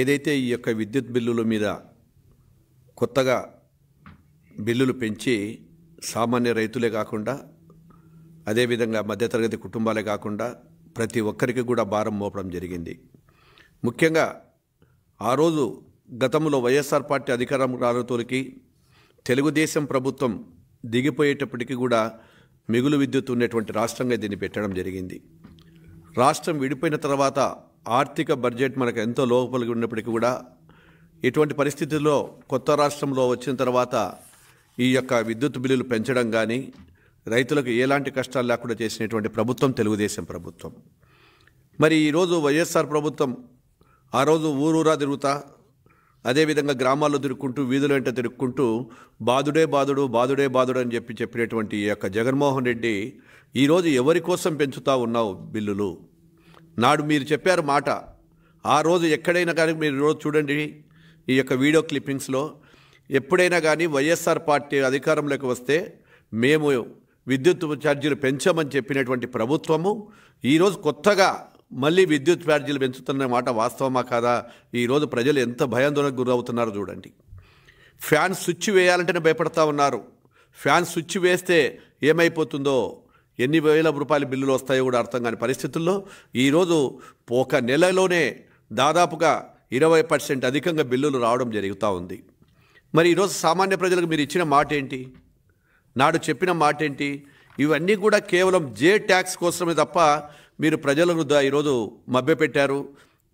ఏదైతే ఈ యొక్క విద్యుత్ బిల్లుల మీద కొత్తగా బిల్లులు పెంచి సామాన్య రైతులే కాకుండా అదేవిధంగా మధ్యతరగతి కుటుంబాలే కాకుండా ప్రతి ఒక్కరికి కూడా భారం మోపడం జరిగింది ముఖ్యంగా ఆ రోజు గతంలో వైఎస్ఆర్ పార్టీ అధికారం రానుతోలికి తెలుగుదేశం ప్రభుత్వం దిగిపోయేటప్పటికీ కూడా మిగులు విద్యుత్ ఉన్నటువంటి రాష్ట్రంగా దీన్ని పెట్టడం జరిగింది రాష్ట్రం విడిపోయిన తర్వాత ఆర్థిక బడ్జెట్ మనకు ఎంతో లోపలికి ఉన్నప్పటికీ కూడా ఇటువంటి పరిస్థితుల్లో కొత్త రాష్ట్రంలో వచ్చిన తర్వాత ఈ యొక్క విద్యుత్ బిల్లులు పెంచడం కానీ రైతులకు ఎలాంటి కష్టాలు లేకుండా చేసినటువంటి ప్రభుత్వం తెలుగుదేశం ప్రభుత్వం మరి ఈరోజు వైఎస్ఆర్ ప్రభుత్వం ఆ రోజు ఊరూరా తిరుగుతా అదేవిధంగా గ్రామాల్లో తిరుక్కుంటూ వీధుల వెంట తిరుక్కుంటూ బాధుడే బాధుడు బాధుడే బాధుడు అని చెప్పి చెప్పినటువంటి ఈ యొక్క జగన్మోహన్ రెడ్డి ఈరోజు ఎవరి కోసం పెంచుతా ఉన్నావు బిల్లులు నాడు మీరు చెప్పారు మాట ఆ రోజు ఎక్కడైనా కానీ మీరు రోజు చూడండి ఈ యొక్క వీడియో క్లిప్పింగ్స్లో ఎప్పుడైనా కానీ వైఎస్ఆర్ పార్టీ అధికారంలోకి వస్తే మేము విద్యుత్ ఛార్జీలు పెంచమని చెప్పినటువంటి ప్రభుత్వము ఈరోజు కొత్తగా మళ్ళీ విద్యుత్ ఛార్జీలు పెంచుతున్న మాట వాస్తవమా కాదా ఈరోజు ప్రజలు ఎంత భయాందోళన గురవుతున్నారో చూడండి ఫ్యాన్ స్విచ్ వేయాలంటేనే భయపడతా ఉన్నారు ఫ్యాన్ స్విచ్ వేస్తే ఏమైపోతుందో ఎన్ని వేల రూపాయల బిల్లులు వస్తాయో కూడా అర్థం కాని పరిస్థితుల్లో ఈరోజు ఒక నెలలోనే దాదాపుగా ఇరవై పర్సెంట్ అధికంగా బిల్లులు రావడం జరుగుతూ ఉంది మరి ఈరోజు సామాన్య ప్రజలకు మీరు ఇచ్చిన మాట ఏంటి నాడు చెప్పిన మాట ఏంటి ఇవన్నీ కూడా కేవలం జే ట్యాక్స్ కోసమే తప్ప మీరు ప్రజలను ఈరోజు మభ్యపెట్టారు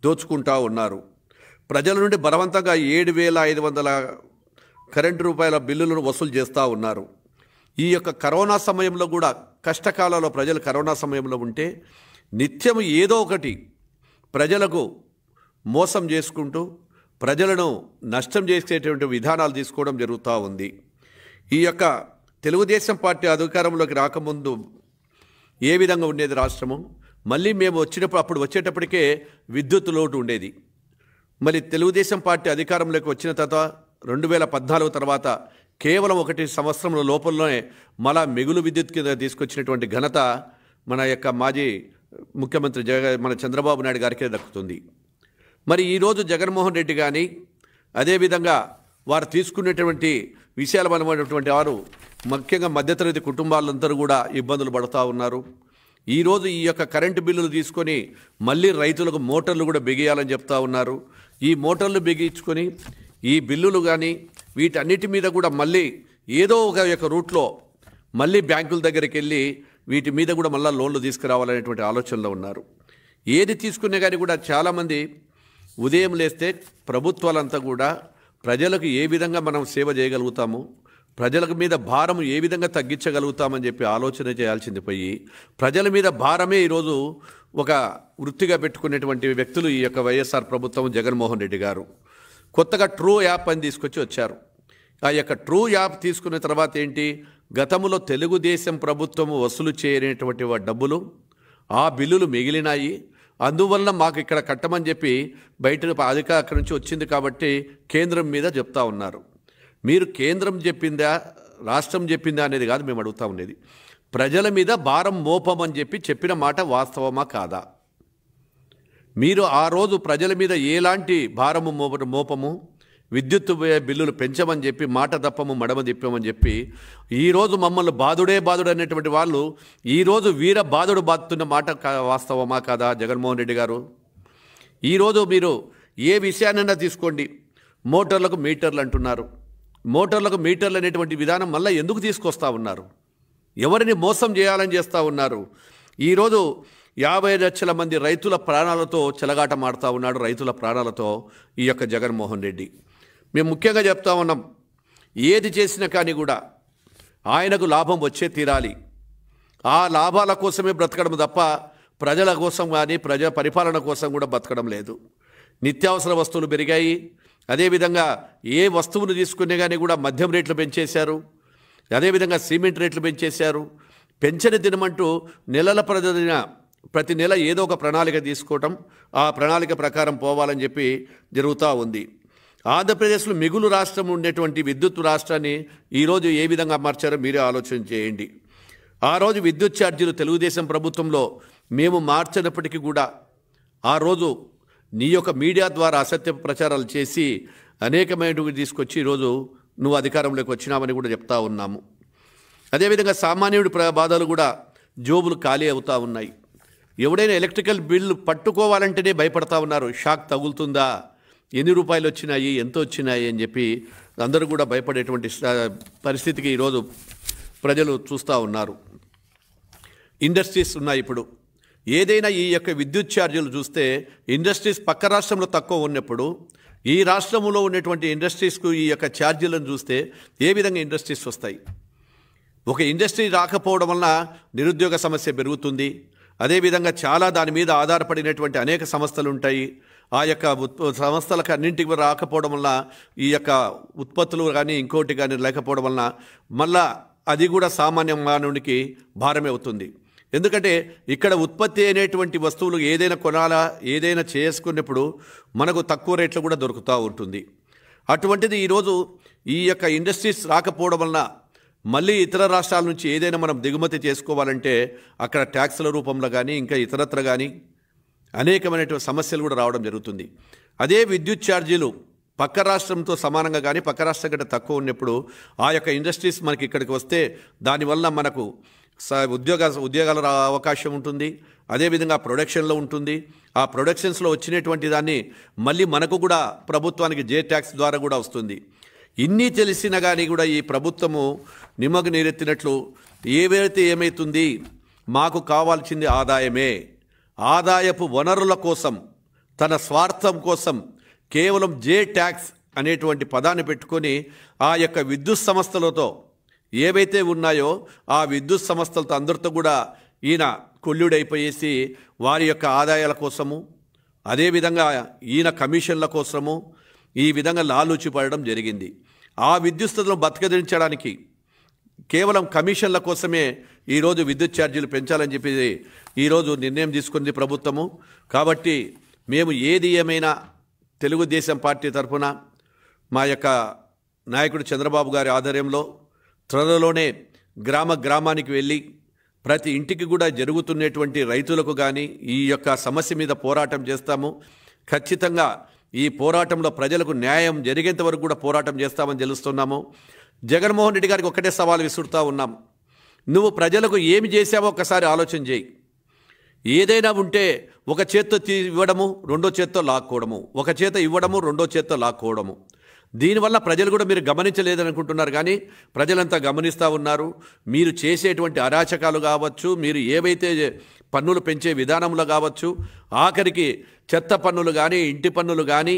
దోచుకుంటా ఉన్నారు ప్రజల నుండి బలవంతంగా ఏడు వేల ఐదు వందల కరెంటు రూపాయల బిల్లులను వసూలు చేస్తూ ఉన్నారు ఈ యొక్క కరోనా సమయంలో కూడా కష్టకాలంలో ప్రజలు కరోనా సమయంలో ఉంటే నిత్యం ఏదో ఒకటి ప్రజలకు మోసం చేసుకుంటూ ప్రజలను నష్టం చేసేటువంటి విధానాలు తీసుకోవడం జరుగుతూ ఉంది ఈ యొక్క తెలుగుదేశం పార్టీ అధికారంలోకి రాకముందు ఏ విధంగా ఉండేది రాష్ట్రము మళ్ళీ మేము వచ్చినప్పుడు అప్పుడు వచ్చేటప్పటికే విద్యుత్ లోటు ఉండేది మరి తెలుగుదేశం పార్టీ అధికారంలోకి వచ్చిన తర్వాత రెండు వేల పద్నాలుగు తర్వాత కేవలం ఒకటి సంవత్సరంలో లోపలనే మళ్ళా మిగులు విద్యుత్ కింద తీసుకొచ్చినటువంటి ఘనత మన యొక్క మాజీ ముఖ్యమంత్రి జగ మన చంద్రబాబు నాయుడు గారికే దక్కుతుంది మరి ఈరోజు జగన్మోహన్ రెడ్డి కానీ అదేవిధంగా వారు తీసుకునేటువంటి విశాలమైనటువంటి వారు ముఖ్యంగా మధ్యతరగతి కుటుంబాలందరూ కూడా ఇబ్బందులు పడుతూ ఉన్నారు ఈరోజు ఈ యొక్క కరెంటు బిల్లులు తీసుకొని మళ్ళీ రైతులకు మోటార్లు కూడా బిగియాలని చెప్తా ఉన్నారు ఈ మోటార్లు బిగించుకొని ఈ బిల్లులు కానీ వీటన్నిటి మీద కూడా మళ్ళీ ఏదో ఒక యొక్క రూట్లో మళ్ళీ బ్యాంకుల దగ్గరికి వెళ్ళి వీటి మీద కూడా మళ్ళీ లోన్లు తీసుకురావాలనేటువంటి ఆలోచనలో ఉన్నారు ఏది తీసుకునే కానీ కూడా చాలామంది ఉదయం లేస్తే ప్రభుత్వాలంతా కూడా ప్రజలకు ఏ విధంగా మనం సేవ చేయగలుగుతాము ప్రజలకు మీద భారం ఏ విధంగా తగ్గించగలుగుతామని చెప్పి ఆలోచన చేయాల్సింది పోయి ప్రజల మీద భారమే ఈరోజు ఒక వృత్తిగా పెట్టుకునేటువంటి వ్యక్తులు ఈ యొక్క వైఎస్ఆర్ ప్రభుత్వం జగన్మోహన్ రెడ్డి గారు కొత్తగా ట్రూ యాప్ అని తీసుకొచ్చి వచ్చారు ఆ యొక్క ట్రూ యాప్ తీసుకున్న తర్వాత ఏంటి గతంలో తెలుగుదేశం ప్రభుత్వం వసూలు చేయనటువంటి డబ్బులు ఆ బిల్లులు మిగిలినాయి అందువల్ల మాకు ఇక్కడ కట్టమని చెప్పి బయట అధికారి అక్కడి నుంచి వచ్చింది కాబట్టి కేంద్రం మీద చెప్తా ఉన్నారు మీరు కేంద్రం చెప్పిందా రాష్ట్రం చెప్పిందా అనేది కాదు మేము అడుగుతా ఉండేది ప్రజల మీద భారం మోపమని చెప్పి చెప్పిన మాట వాస్తవమా కాదా మీరు ఆ రోజు ప్రజల మీద ఎలాంటి భారము మోప మోపము విద్యుత్ బిల్లులు పెంచమని చెప్పి మాట తప్పము మడమ తిప్పమని చెప్పి ఈరోజు మమ్మల్ని బాధుడే బాధుడు అనేటువంటి వాళ్ళు ఈరోజు వీర బాధుడు బాధుతున్న మాట వాస్తవమా కాదా జగన్మోహన్ రెడ్డి గారు ఈరోజు మీరు ఏ విషయాన్నైనా తీసుకోండి మోటార్లకు మీటర్లు అంటున్నారు మోటార్లకు మీటర్లు అనేటువంటి విధానం మళ్ళీ ఎందుకు తీసుకొస్తా ఉన్నారు ఎవరిని మోసం చేయాలని చేస్తూ ఉన్నారు ఈరోజు యాభై లక్షల మంది రైతుల ప్రాణాలతో చెలగాట మాడుతూ ఉన్నాడు రైతుల ప్రాణాలతో ఈ యొక్క జగన్మోహన్ రెడ్డి మేము ముఖ్యంగా చెప్తా ఉన్నాం ఏది చేసినా కానీ కూడా ఆయనకు లాభం వచ్చే తీరాలి ఆ లాభాల కోసమే బ్రతకడం తప్ప ప్రజల కోసం కానీ ప్రజా పరిపాలన కోసం కూడా బతకడం లేదు నిత్యావసర వస్తువులు పెరిగాయి అదేవిధంగా ఏ వస్తువును తీసుకునే కానీ కూడా మద్యం రేట్లు పెంచేశారు అదేవిధంగా సిమెంట్ రేట్లు పెంచేశారు పెంచని దినమంటూ నెలల ప్రజల ప్రతి నెల ఏదో ఒక ప్రణాళిక తీసుకోవటం ఆ ప్రణాళిక ప్రకారం పోవాలని చెప్పి జరుగుతూ ఉంది ఆంధ్రప్రదేశ్లో మిగులు రాష్ట్రం ఉండేటువంటి విద్యుత్ రాష్ట్రాన్ని ఈరోజు ఏ విధంగా మార్చారో మీరే ఆలోచన చేయండి ఆ రోజు విద్యుత్ ఛార్జీలు తెలుగుదేశం ప్రభుత్వంలో మేము మార్చినప్పటికీ కూడా ఆ రోజు నీ యొక్క మీడియా ద్వారా అసత్య ప్రచారాలు చేసి అనేకమైనవి తీసుకొచ్చి ఈరోజు నువ్వు అధికారంలోకి వచ్చినామని కూడా చెప్తా ఉన్నాము అదేవిధంగా సామాన్యుడి బాధలు కూడా జోబులు ఖాళీ అవుతూ ఉన్నాయి ఎవడైనా ఎలక్ట్రికల్ బిల్లు పట్టుకోవాలంటేనే భయపడతా ఉన్నారు షాక్ తగులుతుందా ఎన్ని రూపాయలు వచ్చినాయి ఎంత వచ్చినాయి అని చెప్పి అందరూ కూడా భయపడేటువంటి పరిస్థితికి ఈరోజు ప్రజలు చూస్తూ ఉన్నారు ఇండస్ట్రీస్ ఉన్నాయి ఇప్పుడు ఏదైనా ఈ యొక్క విద్యుత్ ఛార్జీలు చూస్తే ఇండస్ట్రీస్ పక్క రాష్ట్రంలో తక్కువ ఉన్నప్పుడు ఈ రాష్ట్రంలో ఉన్నటువంటి ఇండస్ట్రీస్కు ఈ యొక్క ఛార్జీలను చూస్తే ఏ విధంగా ఇండస్ట్రీస్ వస్తాయి ఒక ఇండస్ట్రీ రాకపోవడం వలన నిరుద్యోగ సమస్య పెరుగుతుంది అదేవిధంగా చాలా దాని మీద ఆధారపడినటువంటి అనేక సంస్థలు ఉంటాయి ఆ యొక్క సంస్థలకు అన్నింటికి రాకపోవడం వల్ల ఈ యొక్క ఉత్పత్తులు కానీ ఇంకోటి కానీ లేకపోవడం వలన మళ్ళా అది కూడా సామాన్య మానవునికి భారమే అవుతుంది ఎందుకంటే ఇక్కడ ఉత్పత్తి అయినటువంటి వస్తువులు ఏదైనా కొనాలా ఏదైనా చేసుకున్నప్పుడు మనకు తక్కువ రేట్లు కూడా దొరుకుతూ ఉంటుంది అటువంటిది ఈరోజు ఈ యొక్క ఇండస్ట్రీస్ రాకపోవడం వలన మళ్ళీ ఇతర రాష్ట్రాల నుంచి ఏదైనా మనం దిగుమతి చేసుకోవాలంటే అక్కడ ట్యాక్స్ల రూపంలో కానీ ఇంకా ఇతరత్ర కానీ అనేకమైనటువంటి సమస్యలు కూడా రావడం జరుగుతుంది అదే విద్యుత్ ఛార్జీలు పక్క రాష్ట్రంతో సమానంగా కానీ పక్క రాష్ట్రం కంటే తక్కువ ఉన్నప్పుడు ఆ యొక్క ఇండస్ట్రీస్ మనకి ఇక్కడికి వస్తే దానివల్ల మనకు స ఉద్యోగ ఉద్యోగాల అవకాశం ఉంటుంది అదేవిధంగా ప్రొడక్షన్లో ఉంటుంది ఆ ప్రొడక్షన్స్లో వచ్చినటువంటి దాన్ని మళ్ళీ మనకు కూడా ప్రభుత్వానికి జే ట్యాక్స్ ద్వారా కూడా వస్తుంది ఇన్ని తెలిసినా కానీ కూడా ఈ ప్రభుత్వము నిమ్మకు నీరెత్తినట్లు ఏవైతే ఏమైతుంది మాకు కావాల్సింది ఆదాయమే ఆదాయపు వనరుల కోసం తన స్వార్థం కోసం కేవలం జే ట్యాక్స్ అనేటువంటి పదాన్ని పెట్టుకొని ఆ యొక్క విద్యుత్ సంస్థలతో ఏవైతే ఉన్నాయో ఆ విద్యుత్ సంస్థలతో అందరితో కూడా ఈయన కొల్లుడైపోయేసి వారి యొక్క ఆదాయాల కోసము అదేవిధంగా ఈయన కమిషన్ల కోసము ఈ విధంగా లాలూచిపడడం జరిగింది ఆ స్థితిలో బతకదించడానికి కేవలం కమిషన్ల కోసమే ఈరోజు విద్యుత్ ఛార్జీలు పెంచాలని చెప్పి ఈరోజు నిర్ణయం తీసుకుంది ప్రభుత్వము కాబట్టి మేము ఏది ఏమైనా తెలుగుదేశం పార్టీ తరఫున మా యొక్క నాయకుడు చంద్రబాబు గారి ఆధ్వర్యంలో త్వరలోనే గ్రామ గ్రామానికి వెళ్ళి ప్రతి ఇంటికి కూడా జరుగుతున్నటువంటి రైతులకు కానీ ఈ యొక్క సమస్య మీద పోరాటం చేస్తాము ఖచ్చితంగా ఈ పోరాటంలో ప్రజలకు న్యాయం జరిగేంత వరకు కూడా పోరాటం చేస్తామని తెలుస్తున్నాము జగన్మోహన్ రెడ్డి గారికి ఒక్కటే సవాల్ విసురుతూ ఉన్నాం నువ్వు ప్రజలకు ఏమి చేశావో ఒకసారి ఆలోచన చేయి ఏదైనా ఉంటే ఒక చేత్తో తీ ఇవ్వడము రెండో చేత్తో లాక్కోవడము ఒక చేత ఇవ్వడము రెండో చేత్తో లాక్కోవడము దీనివల్ల ప్రజలు కూడా మీరు గమనించలేదనుకుంటున్నారు కానీ ప్రజలంతా గమనిస్తూ ఉన్నారు మీరు చేసేటువంటి అరాచకాలు కావచ్చు మీరు ఏవైతే పన్నులు పెంచే విధానంలో కావచ్చు ఆఖరికి చెత్త పన్నులు కానీ ఇంటి పన్నులు కానీ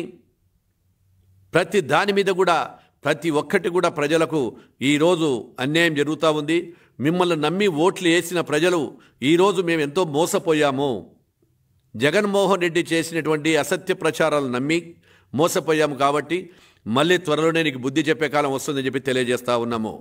ప్రతి దాని మీద కూడా ప్రతి ఒక్కటి కూడా ప్రజలకు ఈరోజు అన్యాయం జరుగుతూ ఉంది మిమ్మల్ని నమ్మి ఓట్లు వేసిన ప్రజలు ఈరోజు మేము ఎంతో మోసపోయాము జగన్మోహన్ రెడ్డి చేసినటువంటి అసత్య ప్రచారాలు నమ్మి మోసపోయాము కాబట్టి మళ్ళీ త్వరలోనే నీకు బుద్ధి చెప్పే కాలం వస్తుందని చెప్పి తెలియజేస్తా ఉన్నాము